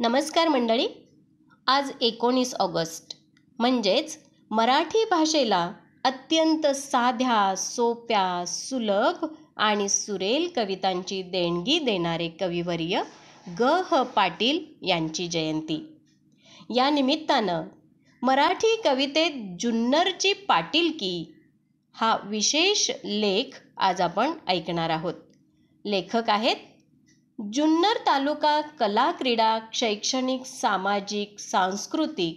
नमस्कार मंडळी आज एकोणीस ऑगस्ट म्हणजेच मराठी भाषेला अत्यंत साध्या सोप्या सुलभ आणि सुरेल कवितांची देणगी देणारे कविवर्य ग ह पाटील यांची जयंती या निमित्तानं मराठी कवितेत जुन्नरची पाटील की हा विशेष लेख आज आपण ऐकणार आहोत लेखक आहेत जुन्नर तालुका कला क्रीडा शैक्षणिक सामाजिक सांस्कृतिक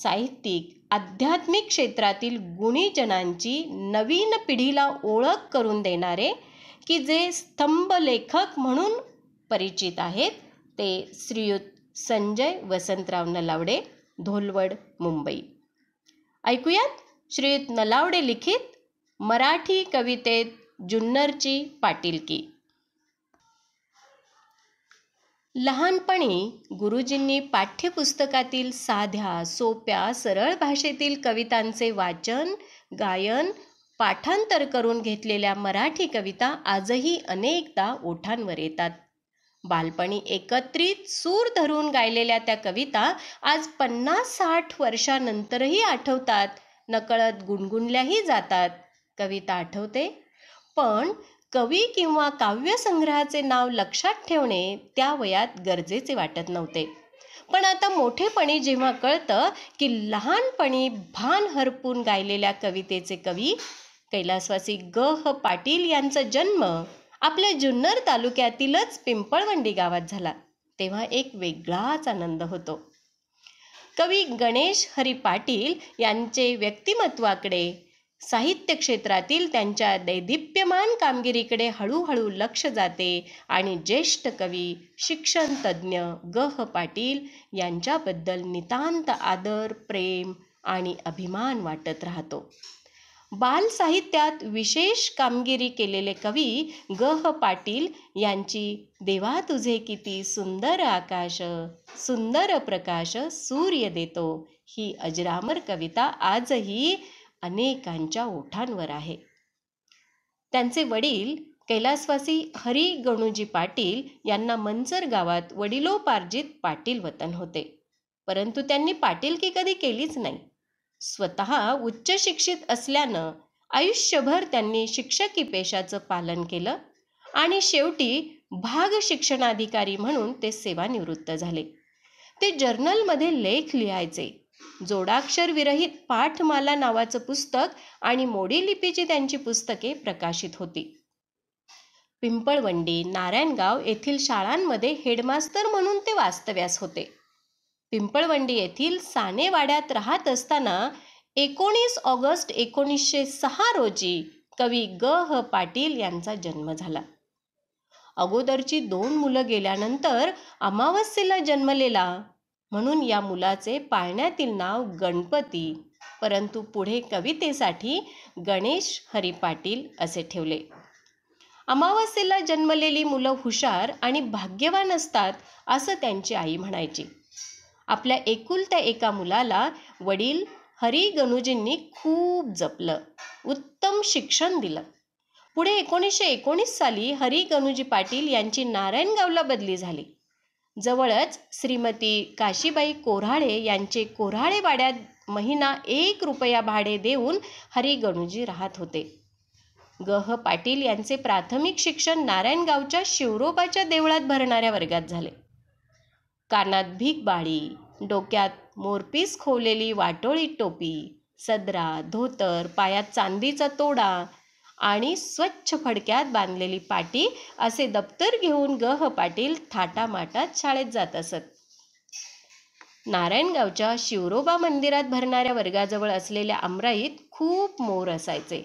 साहित्यिक आध्यात्मिक क्षेत्रातील गुणीजनांची नवीन पिढीला ओळख करून देणारे की जे स्तंभ लेखक म्हणून परिचित आहेत ते श्रीयुत संजय वसंतराव नलावडे धोलवड मुंबई ऐकूयात श्रीयुत नलावडे लिखित मराठी कवितेत जुन्नरची पाटीलकी लहानपणी गुरुजींनी पाठ्यपुस्तकातील साध्या सोप्या सरळ भाषेतील कवितांचे वाचन गायन पाठांतर करून घेतलेल्या मराठी कविता आजही अनेकदा ओठांवर येतात बालपणी एकत्रित सूर धरून गायलेल्या त्या कविता आज पन्नास साठ वर्षानंतरही आठवतात नकळत गुणगुणल्याही जातात कविता आठवते पण कवी किंवा काव्यसंग्रहाचे नाव लक्षात ठेवणे त्या वयात गरजेचे वाटत नव्हते पण आता मोठेपणी जेव्हा कळतं की लहानपणी भान हरपून गायलेल्या कवितेचे कवी कैलासवासी ग ह पाटील यांचा जन्म आपल्या जुन्नर तालुक्यातीलच पिंपळवंडी गावात झाला तेव्हा एक वेगळाच आनंद होतो कवी गणेश हरी पाटील यांचे व्यक्तिमत्वाकडे साहित्य क्षेत्रातील त्यांच्या दैदिप्यमान कामगिरीकडे हळूहळू लक्ष जाते आणि ज्येष्ठ कवी शिक्षणतज्ज्ञ ग पाटील यांच्याबद्दल नितांत आदर प्रेम आणि अभिमान वाटत राहतो बाल साहित्यात विशेष कामगिरी केलेले कवी गह पाटील यांची देवा तुझे किती सुंदर आकाश सुंदर प्रकाश सूर्य देतो ही अजरामर कविता आजही अनेकांच्या ओठांवर आहे त्यांचे वडील कैलासवासी हरी गणूजी पाटील यांना मंचर गावात वडिलोपार्जित पाटील वतन होते परंतु त्यांनी पाटील की कधी केलीच नाही स्वतः उच्च शिक्षित असल्यानं आयुष्यभर त्यांनी शिक्षकी पेशाचं पालन केलं आणि शेवटी भाग शिक्षणाधिकारी म्हणून ते सेवानिवृत्त झाले ते जर्नलमध्ये लेख लिहायचे जोडाक्षरविरहित पाठमाला नावाचं पुस्तक आणि मोडी लिपीची त्यांची पुस्तके प्रकाशित होती पिंपळवंडी नारायणगाव येथील शाळांमध्ये हेडमास्तर म्हणून ते वास्तव्यास होते पिंपळवंडी येथील सानेवाड्यात राहत असताना एकोणीस ऑगस्ट एकोणीसशे सहा रोजी कवी ग ह पाटील यांचा जन्म झाला अगोदरची दोन मुलं गेल्यानंतर अमावस्येला जन्मलेला म्हणून या मुलाचे पाळण्यातील नाव गणपती परंतु पुढे कवितेसाठी गणेश हरी पाटील असे ठेवले अमावस्येला जन्मलेली मुलं हुशार आणि भाग्यवान असतात असं त्यांची आई म्हणायची आपल्या एकुलत्या एका मुलाला वडील हरी गणूजींनी खूप जपलं उत्तम शिक्षण दिलं पुढे एकोणीसशे एकोणीस साली हरी गणुजी पाटील यांची नारायणगावला बदली झाली जवळच श्रीमती काशीबाई कोराळे यांचे कोऱ्हाळे वाड्यात महिना एक रुपया भाडे देऊन हरी गणूजी राहत होते गह पाटील यांचे प्राथमिक शिक्षण नारायणगावच्या शिवरोपाच्या देवळात भरणाऱ्या वर्गात झाले कानात भीक बाळी डोक्यात मोरपीस खोवलेली वाटोळी टोपी सदरा धोतर पायात चांदीचा तोडा आणि स्वच्छ फडक्यात बांधलेली पाटी असे दप्तर घेऊन गह पाटील थाटामाटात शाळेत जात असत नारायणगावच्या शिवरोबा मंदिरात भरणाऱ्या वर्गाजवळ असलेल्या अमराईत खूप मोर असायचे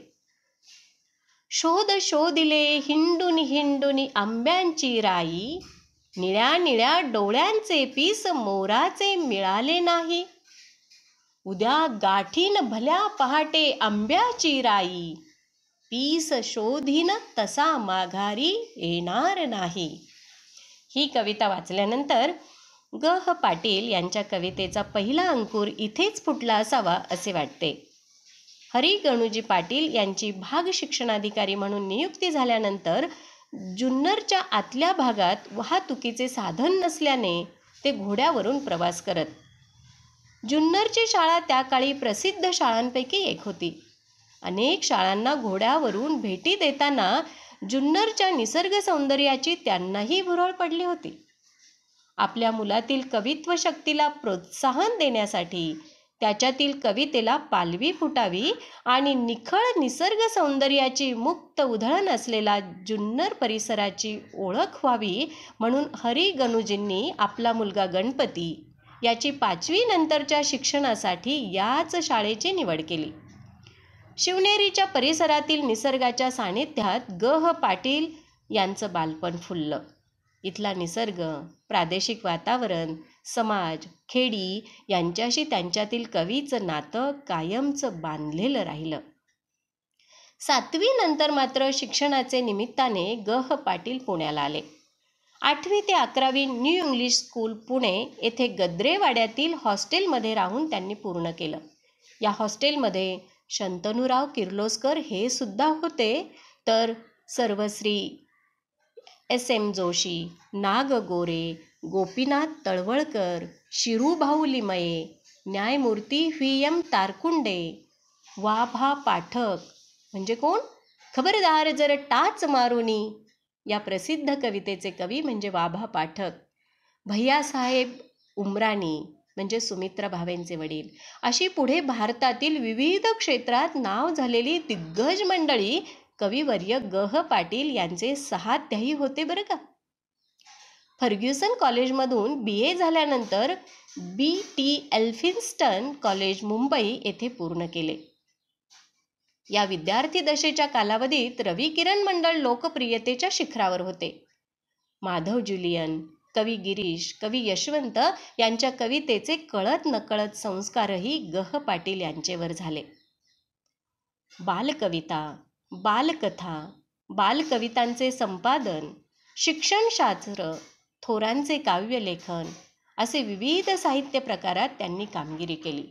शोध शोधिले हिंडून हिंडून आंब्यांची राई निळ्या निळ्या डोळ्यांचे पीस मोराचे मिळाले नाही उद्या गाठीन भल्या पहाटे आंब्याची राई पीस शोधीन तसा माघारी येणार नाही ही कविता वाचल्यानंतर ग ह पाटील यांच्या कवितेचा पहिला अंकुर इथेच फुटला असावा असे वाटते हरी गणूजी पाटील यांची भाग शिक्षणाधिकारी म्हणून नियुक्ती झाल्यानंतर जुन्नरच्या आतल्या भागात वाहतुकीचे साधन नसल्याने ते घोड्यावरून प्रवास करत जुन्नरची शाळा त्या काळी प्रसिद्ध शाळांपैकी एक होती अनेक शाळांना घोड्यावरून भेटी देताना जुन्नरच्या निसर्ग सौंदर्याची त्यांनाही भुरळ पडली होती आपल्या मुलातील कवित्व शक्तीला प्रोत्साहन देण्यासाठी त्याच्यातील कवितेला पालवी फुटावी आणि निखळ निसर्ग सौंदर्याची मुक्त उधळण असलेला जुन्नर परिसराची ओळख व्हावी म्हणून हरी गणुजींनी आपला मुलगा गणपती याची पाचवी नंतरच्या शिक्षणासाठी याच शाळेची निवड केली शिवनेरीच्या परिसरातील निसर्गाच्या सानिध्यात गह पाटील यांचं बालपण फुललं इथला निसर्ग प्रादेशिक वातावरण समाज खेडी यांच्याशी त्यांच्यातील कवीचं नातं कायमचं बांधलेलं राहिलं सातवी नंतर मात्र शिक्षणाचे निमित्ताने गह पाटील पुण्याला आले आठवी ते अकरावी न्यू इंग्लिश स्कूल पुणे येथे गद्रेवाड्यातील हॉस्टेलमध्ये राहून त्यांनी पूर्ण केलं या हॉस्टेलमध्ये शंतनुराव किर्लोस्कर हे सुद्धा होते तर सर्वश्री एस एम जोशी नाग गोरे गोपीनाथ तळवळकर शिरूभाऊ लिमये न्यायमूर्ती व्ही एम तारकुंडे वा भा पाठक म्हणजे कोण खबरदार जर टाच मारुनी या प्रसिद्ध कवितेचे कवी म्हणजे वाभा पाठक भैयासाहेब उमराणी म्हणजे सुमित्रा भावेंचे वडील अशी पुढे भारतातील विविध क्षेत्रात नाव झालेली दिग्गज मंडळी कविवर्य गह पाटील यांचे सहाध्यायी होते बरं का फर्ग्युसन कॉलेजमधून बी ए झाल्यानंतर B T Elphinstone college Mumbai येथे पूर्ण केले या विद्यार्थी दशेच्या कालावधीत रवी किरण मंडळ लोकप्रियतेच्या शिखरावर होते माधव जुलियन कवी गिरीश कवी यशवंत यांच्या कवितेचे कळत नकळत संस्कारही गह पाटील यांचेवर झाले बालकविता बालकथा बालकवितांचे संपादन शिक्षणशास्त्र थोरांचे काव्यलेखन असे विविध साहित्य प्रकारात त्यांनी कामगिरी केली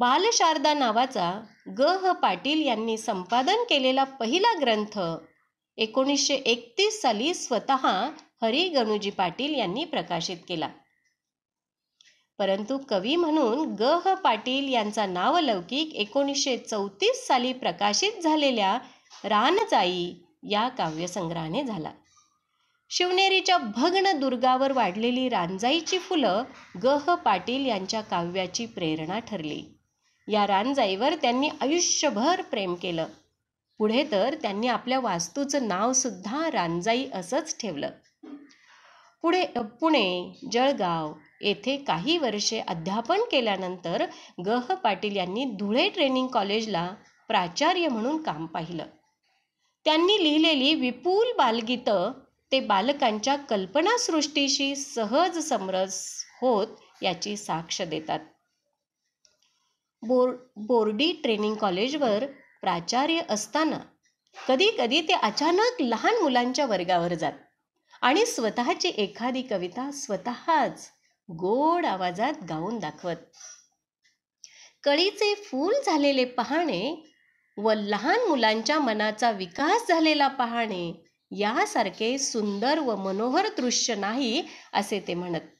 बालशारदा नावाचा गह पाटील यांनी संपादन केलेला पहिला ग्रंथ एकोणीसशे एकतीस साली स्वतः हरी गणूजी पाटील यांनी प्रकाशित केला परंतु कवी म्हणून ग ह पाटील यांचा नावलौकिक एकोणीसशे चौतीस साली प्रकाशित झालेल्या रानजाई या काव्यसंग्रहाने झाला शिवनेरीच्या भग्न दुर्गावर वाढलेली रानजाईची फुलं ग ह पाटील यांच्या काव्याची प्रेरणा ठरली या रानजाईवर त्यांनी आयुष्यभर प्रेम केलं पुढे तर त्यांनी आपल्या वास्तूचं नावसुद्धा रानजाई असंच ठेवलं पुढे पुणे जळगाव येथे काही वर्षे अध्यापन केल्यानंतर ग पाटील यांनी धुळे ट्रेनिंग कॉलेजला प्राचार्य म्हणून काम पाहिलं त्यांनी लिहिलेली विपुल बालगीतं ते बालकांच्या कल्पनासृष्टीशी सहज समरस होत याची साक्ष देतात बोर बोर्डी ट्रेनिंग कॉलेजवर प्राचार्य असताना कधी कधी ते अचानक लहान मुलांच्या वर्गावर जात आणि स्वतःची एखादी कविता स्वतःच गोड आवाजात गाऊन दाखवत कळीचे फूल झालेले पाहणे व लहान मुलांच्या मनाचा विकास झालेला पाहणे यासारखे सुंदर व मनोहर दृश्य नाही असे ते म्हणत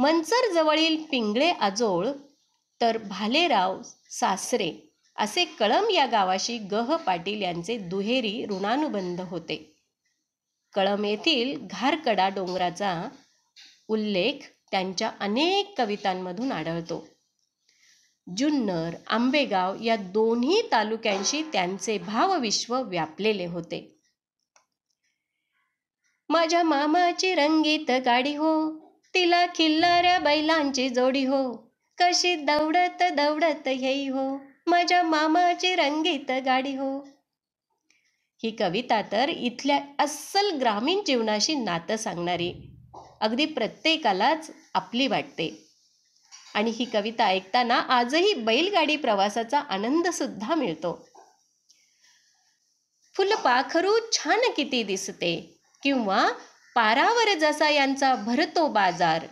मनसर जवळील पिंगळे आजोळ तर भालेराव सासरे असे कळम या गावाशी गह पाटील यांचे दुहेरी ऋणानुबंध होते कळम येथील घारकडा डोंगराचा उल्लेख त्यांच्या अनेक कवितांमधून आढळतो जुन्नर आंबेगाव या दोन्ही तालुक्यांशी त्यांचे भाव विश्व व्यापलेले होते माझ्या मामाची रंगीत गाडी हो तिला खिल्लाऱ्या बैलांची जोडी हो कशी दौडत दौडत येई हो माझ्या मामाची रंगीत गाडी हो ही कविता तर इथल्या अस्सल ग्रामीण जीवनाशी नातं सांगणारी अगदी प्रत्येकालाच आपली वाटते आणि ही कविता ऐकताना आजही बैलगाडी प्रवासाचा आनंद सुद्धा मिळतो फुलपाखरू छान किती दिसते किंवा पारावर जसा यांचा भरतो बाजार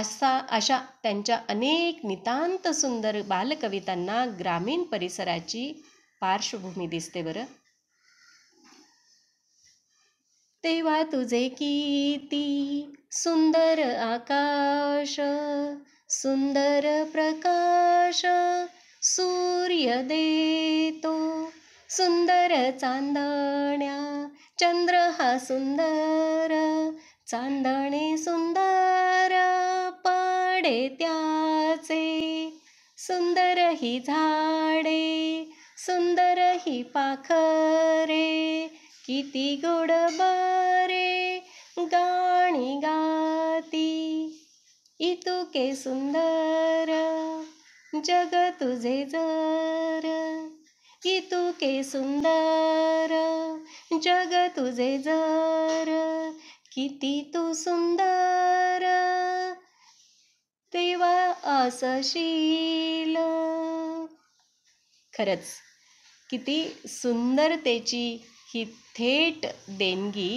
असा अशा त्यांच्या अनेक नितांत सुंदर बालकवितांना ग्रामीण परिसराची पार्श्वभूमी दिसते बरं तेव्हा तुझे किती सुंदर आकाश सुंदर प्रकाश सूर्य देतो सुंदर चांदण्या चंद्र हा सुंदर चांदणे सुंदर पाडे त्याचे सुंदर ही झाडे सुंदर ही पाखरे किती गोड बरे गाणी गाती के सुंदर जग तुझे जर के सुंदर जग तुझे जर किती तू सुंदर तेव्हा असशील खरंच किती सुंदरतेची ही थेट देणगी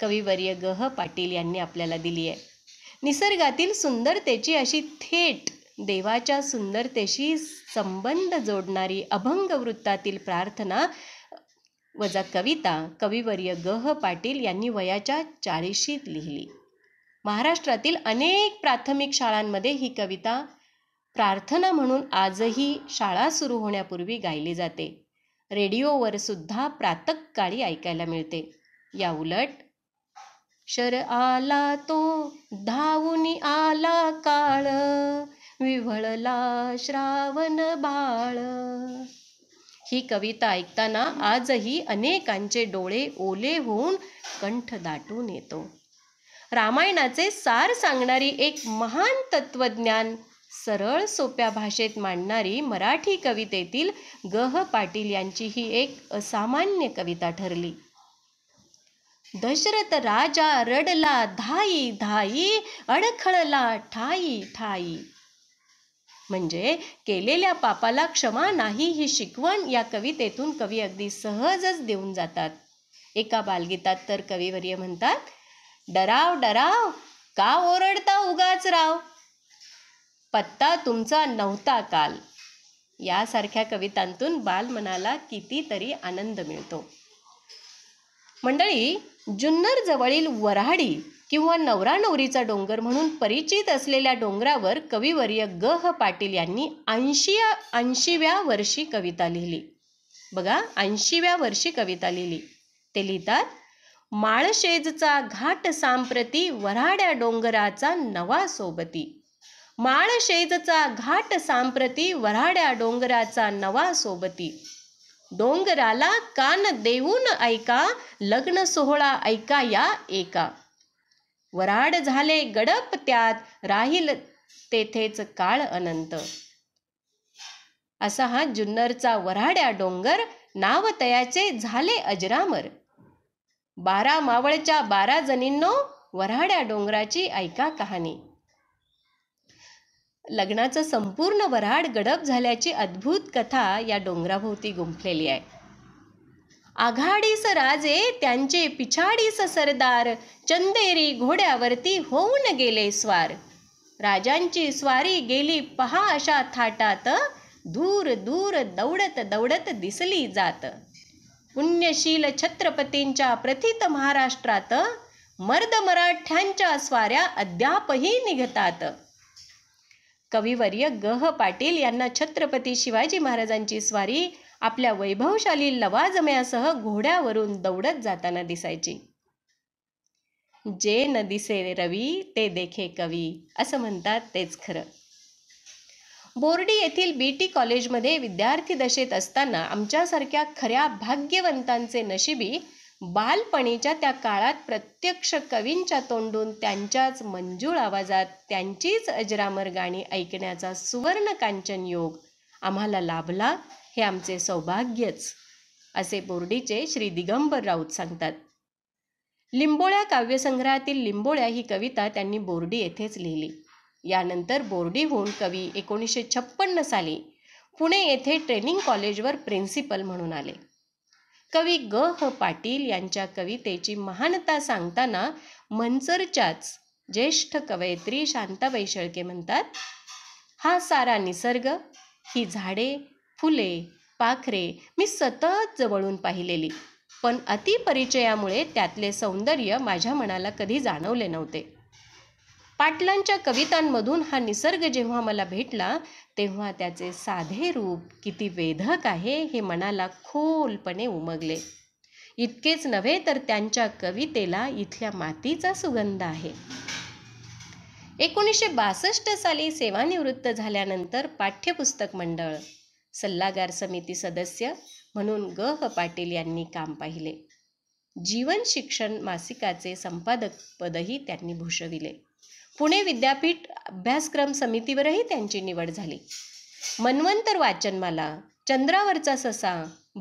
कविवर्य गह पाटील यांनी आपल्याला दिली आहे निसर्गातील सुंदरतेची अशी थेट देवाच्या सुंदरतेशी संबंध जोडणारी अभंग वृत्तातील प्रार्थना वजा कविता कविवर्य गह पाटील यांनी वयाच्या चाळीशीत लिहिली महाराष्ट्रातील अनेक प्राथमिक शाळांमध्ये ही कविता प्रार्थना म्हणून आजही शाळा सुरू होण्यापूर्वी गायली जाते रेडिओवर सुद्धा प्रातकाळी ऐकायला मिळते या उलट शर आला तो धावूनी आला काळ विवळला श्रावण बाळ ही कविता ऐकताना आजही अनेकांचे डोळे ओले होऊन कंठ दाटून येतो रामायणाचे सार सांगणारी एक महान तत्वज्ञान सरळ सोप्या भाषेत मांडणारी मराठी कवितेतील गह पाटील यांची ही एक असामान्य कविता ठरली दशरथ राजा रडला धाई धाई अडखळला ठाई ठाई म्हणजे केलेल्या पापाला क्षमा नाही ही शिकवण या कवितेतून कवी अगदी सहजच देऊन जातात एका बालगीतात तर कविवर्य म्हणतात डराव डराव का ओरडता उगाच राव पत्ता तुमचा नव्हता काल यासारख्या कवितांतून बालमनाला कितीतरी आनंद मिळतो मंडळी जुन्नर जवळील वराडी किंवा नवरा नवरीचा डोंगर म्हणून परिचित असलेल्या डोंगरावर कविवर्य ग ह पाटील यांनी ऐंशी ऐंशीव्या वर्षी कविता लिहिली बघा ऐंशीव्या वर्षी कविता लिहिली ते लिहितात माळशेजचा घाट सांप्रती वराड्या डोंगराचा नवा सोबती माळशेजचा घाट सांप्रती वराड्या डोंगराचा नवा सोबती डोंगराला कान देऊन ऐका लग्न सोहळा ऐका या एका वराड झाले गडप त्यात राहील तेथेच काळ अनंत असा हा जुन्नरचा वराड्या डोंगर नाव तयाचे झाले अजरामर बारा मावळच्या बारा जणींनो वराड्या डोंगराची ऐका कहाणी लग्नाचं संपूर्ण वऱ्हाड गडप झाल्याची अद्भुत कथा या डोंगराभोवती गुंफलेली आहे आघाडीस राजे त्यांचे पिछाडीस सरदार चंदेरी घोड्यावरती होऊन गेले स्वार राजांची स्वारी गेली पहा अशा थाटात दूर दूर दौडत दौडत दिसली जात पुण्यशील छत्रपतींच्या प्रथित महाराष्ट्रात मर्द मराठ्यांच्या स्वाऱ्या अद्यापही निघतात कविवर्य गह पाटील यांना छत्रपती शिवाजी महाराजांची स्वारी आपल्या वैभवशाली लवाजम्यासह घोड्यावरून दौडत जाताना दिसायची जे न दिसे रवी ते देखे कवी असं म्हणतात तेच खरं बोर्डी येथील बी टी कॉलेजमध्ये विद्यार्थी दशेत असताना आमच्यासारख्या खऱ्या भाग्यवंतांचे नशिबी बालपणीच्या त्या काळात प्रत्यक्ष कवींच्या तोंडून त्यांच्याच मंजूळ आवाजात त्यांचीच अजरामर गाणी ऐकण्याचा सुवर्ण कांचन योग आम्हाला लाभला हे आमचे सौभाग्यच असे बोर्डीचे श्री दिगंबर राऊत सांगतात लिंबोळ्या काव्यसंग्रहातील लिंबोळ्या ही कविता त्यांनी बोर्डी येथेच लिहिली यानंतर बोर्डीहून कवी एकोणीसशे छप्पन्न साली पुणे येथे ट्रेनिंग कॉलेजवर प्रिन्सिपल म्हणून आले कवी ग ह पाटील यांच्या कवितेची महानता सांगताना मनसरच्याच ज्येष्ठ कवयित्री शांताबाई शेळके म्हणतात हा सारा निसर्ग ही झाडे फुले पाखरे मी सतत जवळून पाहिलेली पण अतिपरिचयामुळे त्यातले सौंदर्य माझ्या मनाला कधी जाणवले नव्हते पाटलांच्या कवितांमधून हा निसर्ग जेव्हा मला भेटला तेव्हा त्याचे साधे रूप किती वेधक आहे हे मनाला खोलपणे उमगले इतकेच नव्हे तर त्यांच्या कवितेला इथल्या मातीचा सुगंध आहे एकोणीसशे बासष्ट साली सेवानिवृत्त झाल्यानंतर पाठ्यपुस्तक मंडळ सल्लागार समिती सदस्य म्हणून ग ह पाटील यांनी काम पाहिले जीवन शिक्षण मासिकाचे संपादक पदही त्यांनी भूषविले पुणे विद्यापीठ अभ्यासक्रम समितीवरही त्यांची निवड झाली मनवंतर वाचनमाला चंद्रावरचा ससा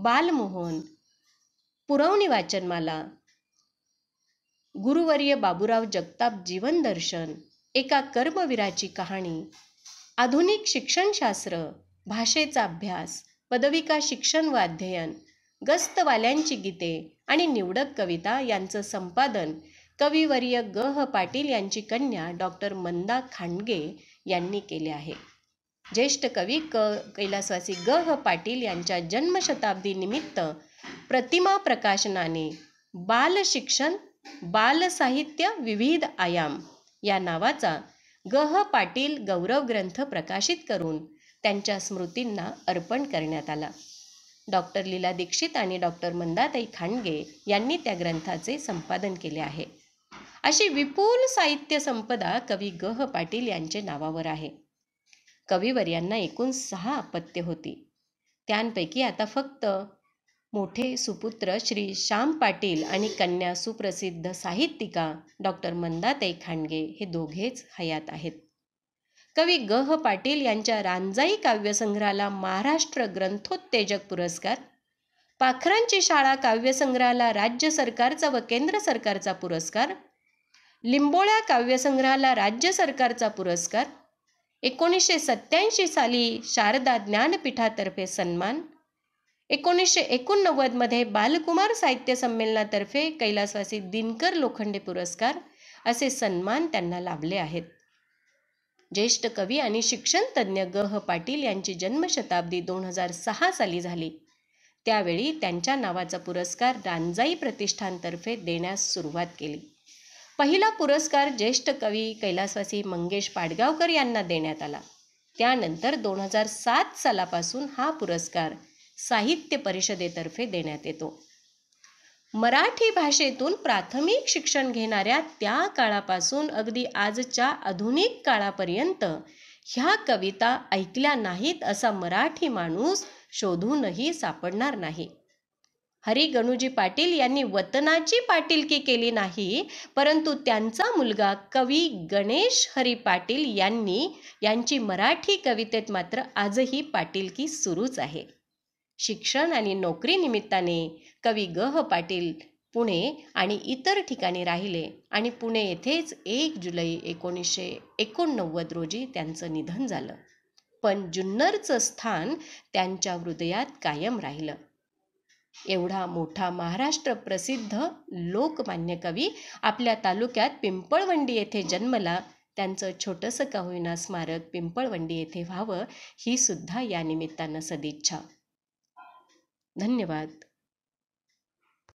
बालमोहन पुरवणी वाचनमाला गुरुवर्य बाबूराव जगताप जीवनदर्शन एका कर्मवीराची कहाणी आधुनिक शिक्षणशास्त्र भाषेचा अभ्यास पदविका शिक्षण व अध्ययन गस्तवाल्यांची गीते आणि निवडक कविता यांचं संपादन कविवर्य ग पाटील यांची कन्या डॉक्टर मंदा खांडगे यांनी केले आहे ज्येष्ठ कवी क कैलासवासी ग पाटील यांच्या जन्मशताब्दीनिमित्त प्रतिमा प्रकाशनाने बाल बाल बालसाहित्य विविध आयाम या नावाचा ग पाटील गौरव ग्रंथ प्रकाशित करून त्यांच्या स्मृतींना अर्पण करण्यात आला डॉक्टर लीला दीक्षित आणि डॉक्टर मंदाताई खांडगे यांनी त्या ग्रंथाचे संपादन केले आहे अशी विपुल साहित्य संपदा कवी गह पाटील यांचे नावावर आहे कवीवर यांना एकूण सहा अपत्य होती त्यांपैकी आता फक्त मोठे सुपुत्र श्री श्याम पाटील आणि कन्या सुप्रसिद्ध साहित्यिका डॉक्टर मंदाताई खांडगे हे दोघेच हयात आहेत कवी गह पाटील यांच्या रांजाई काव्यसंग्रहाला महाराष्ट्र ग्रंथोत्तेजक पुरस्कार पाखरांची शाळा काव्यसंग्रहाला राज्य सरकारचा व केंद्र सरकारचा पुरस्कार लिंबोळ्या काव्यसंग्रहाला राज्य सरकारचा पुरस्कार एकोणीसशे सत्याऐंशी साली शारदा ज्ञानपीठातर्फे सन्मान एकोणीसशे एकोणनव्वदमध्ये बालकुमार साहित्य संमेलनातर्फे कैलासवासी दिनकर लोखंडे पुरस्कार असे सन्मान त्यांना लाभले आहेत ज्येष्ठ कवी आणि शिक्षणतज्ञ ग पाटील यांची जन्मशताब्दी दोन हजार सहा साली झाली त्यावेळी त्यांच्या नावाचा पुरस्कार रांजाई प्रतिष्ठानतर्फे देण्यास सुरुवात केली पहिला पुरस्कार ज्येष्ठ कवी कैलासवासी मंगेश पाडगावकर यांना देण्यात आला त्यानंतर दोन हजार सात सालापासून हा पुरस्कार साहित्य परिषदेतर्फे देण्यात येतो मराठी भाषेतून प्राथमिक शिक्षण घेणाऱ्या त्या काळापासून अगदी आजच्या आधुनिक काळापर्यंत ह्या कविता ऐकल्या नाहीत असा मराठी माणूस शोधूनही सापडणार नाही हरी गणूजी पाटील यांनी वतनाची पाटीलकी केली नाही परंतु त्यांचा मुलगा कवी गणेश हरी पाटील यांनी यांची मराठी कवितेत मात्र आजही पाटीलकी सुरूच आहे शिक्षण आणि नोकरी निमित्ताने कवी गह पाटील पुणे आणि इतर ठिकाणी राहिले आणि पुणे येथेच एक जुलै एकोणीसशे एकोणनव्वद रोजी त्यांचं निधन झालं पण जुन्नरचं स्थान त्यांच्या हृदयात कायम राहिलं एवढा मोठा महाराष्ट्र प्रसिद्ध लोकमान्य कवी आपल्या तालुक्यात पिंपळवंडी येथे जन्मला त्यांचं छोटंसं का होईना स्मारक पिंपळवंडी येथे व्हावं ही सुद्धा या निमित्तानं सदिच्छा धन्यवाद